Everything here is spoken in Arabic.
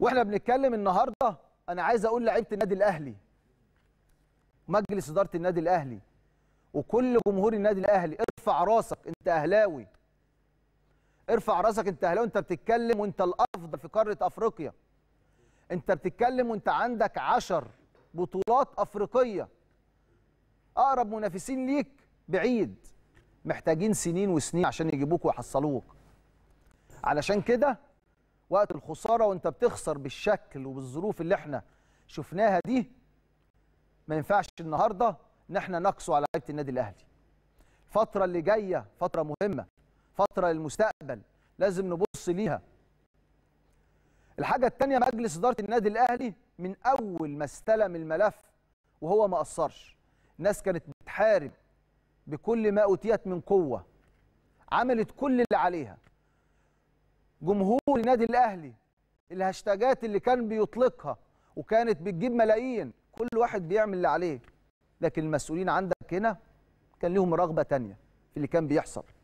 واحنا بنتكلم النهارده انا عايز اقول لعيبه النادي الاهلي مجلس اداره النادي الاهلي وكل جمهور النادي الاهلي ارفع راسك انت اهلاوي ارفع راسك انت اهلاوي انت بتتكلم وانت الافضل في قاره افريقيا انت بتتكلم وانت عندك عشر بطولات افريقيه اقرب منافسين ليك بعيد محتاجين سنين وسنين عشان يجيبوك ويحصلوك علشان كده وقت الخساره وانت بتخسر بالشكل وبالظروف اللي احنا شفناها دي ما ينفعش النهارده ان احنا نقسو على لعيبه النادي الاهلي الفتره اللي جايه فتره مهمه فتره للمستقبل لازم نبص ليها الحاجه الثانيه مجلس اداره النادي الاهلي من اول ما استلم الملف وهو ما قصرش الناس كانت بتحارب بكل ما اوتيت من قوه عملت كل اللي عليها جمهور النادي الاهلي الهاشتاجات اللي كان بيطلقها وكانت بتجيب ملايين كل واحد بيعمل اللي عليه لكن المسؤولين عندك هنا كان لهم رغبه تانية في اللي كان بيحصل